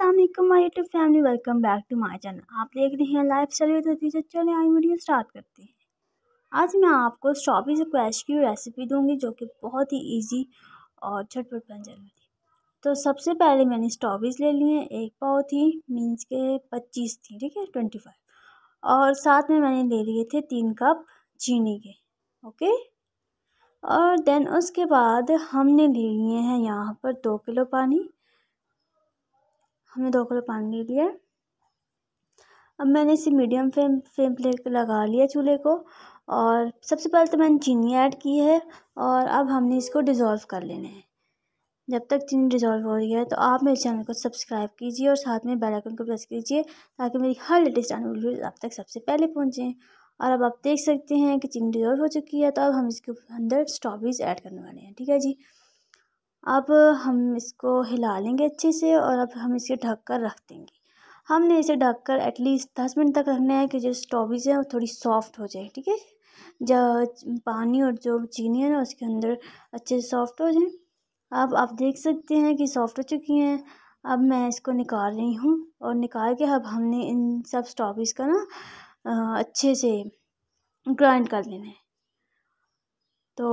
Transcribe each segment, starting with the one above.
Aslam my YouTube family welcome back to my channel आप देख रहे हैं लाइफ स्टाइल विद नतीजा चले आई वीडियो स्टार्ट करते हैं आज मैं आपको स्ट्रॉबेरी स्क्वैश की रेसिपी दूंगी जो कि बहुत ही इजी और झटपट बन जाएगी तो सबसे पहले मैंने स्ट्रॉबेरीज ले ली हैं एक पाव थी मीन्स के पच्चीस थी ठीक है ट्वेंटी फाइव और साथ में मैंने ले लिए थे तीन कप चीनी के ओके और देन उसके बाद हमने ले लिए हैं यहाँ पर दो किलो पानी हमने दो किलो पानी ले लिया अब मैंने इसे मीडियम फ्लेम फ्लेम पे लगा लिया चूल्हे को और सबसे पहले तो मैंने चीनी ऐड की है और अब हमने इसको डिज़ोल्व कर लेना है जब तक चीनी डिज़ोल्व हो रही है तो आप मेरे चैनल को सब्सक्राइब कीजिए और साथ में बेल आइकन को प्रेस कीजिए ताकि मेरी हर लेटेस्ट आने वाली वीडियो आप तक सबसे पहले पहुँचें और अब आप देख सकते हैं कि चीनी डिज़ोल्व हो चुकी है तो अब हम इसके अंदर स्ट्रॉबेरीज ऐड करने वाले हैं ठीक है जी अब हम इसको हिला लेंगे अच्छे से और अब हम इसे ढक कर रख देंगे हमने इसे ढक कर एटलीस्ट दस मिनट तक रखना है कि जो स्ट्रॉबेरीज हैं वो थोड़ी सॉफ्ट हो जाए ठीक है जो पानी और जो चीनी है ना उसके अंदर अच्छे से सॉफ्ट हो जाए अब आप देख सकते हैं कि सॉफ्ट हो चुकी हैं अब मैं इसको निकाल रही हूँ और निकाल के अब हमने इन सब स्ट्रॉबेरीज का ना अच्छे से ग्राइंड कर लेना है तो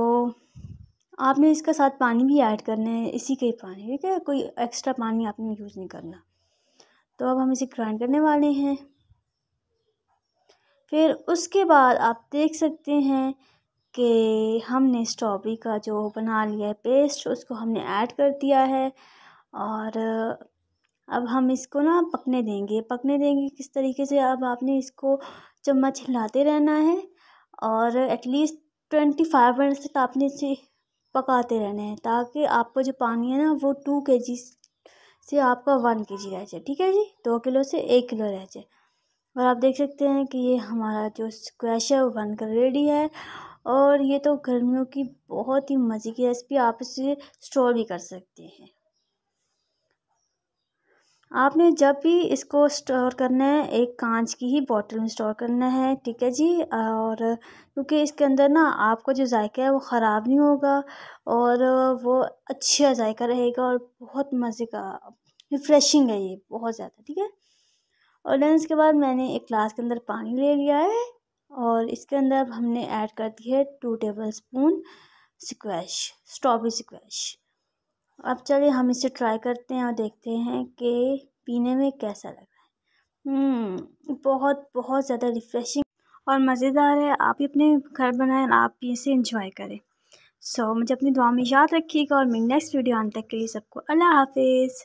आपने इसके साथ पानी भी ऐड करना है इसी के पानी ठीक है कोई एक्स्ट्रा पानी आपने यूज़ नहीं करना तो अब हम इसे ग्राइंड करने वाले हैं फिर उसके बाद आप देख सकते हैं कि हमने स्ट्रॉबेरी का जो बना लिया है पेस्ट उसको हमने ऐड कर दिया है और अब हम इसको ना पकने देंगे पकने देंगे किस तरीके से अब आपने इसको चम्मच हिलाते रहना है और एटलीस्ट ट्वेंटी फाइव मिनट्स तक आपने इसे पकाते रहना है ताकि आपका जो पानी है ना वो टू के जी से आपका वन के जी रह जाए ठीक है जी दो किलो से एक किलो रह जाए और आप देख सकते हैं कि ये हमारा जो स्क्वैश है वो बनकर रेडी है और ये तो गर्मियों की बहुत ही मज़े की रेसिपी आप इसे स्टोर भी कर सकते हैं आपने जब भी इसको स्टोर करना है एक कांच की ही बॉटल में स्टोर करना है ठीक है जी और क्योंकि इसके अंदर ना आपका जो जायका है वो ख़राब नहीं होगा और वो अच्छा जायका रहेगा और बहुत मज़े का रिफ़्रेशिंग है ये बहुत ज़्यादा ठीक है और देन इसके बाद मैंने एक ग्लास के अंदर पानी ले लिया है और इसके अंदर हमने ऐड कर दी है two tablespoon squash strawberry squash अब चलिए हम इसे ट्राई करते हैं और देखते हैं कि पीने में कैसा लग रहा है हम्म, बहुत बहुत ज़्यादा रिफ़्रेशिंग और मज़ेदार है आप ही अपने घर बनाएं आप भी इसे इंजॉय करें सो so, मुझे अपनी दुआ में याद रखिएगा और मेरी नेक्स्ट वीडियो आने तक के लिए सबको अल्लाह हाफिज़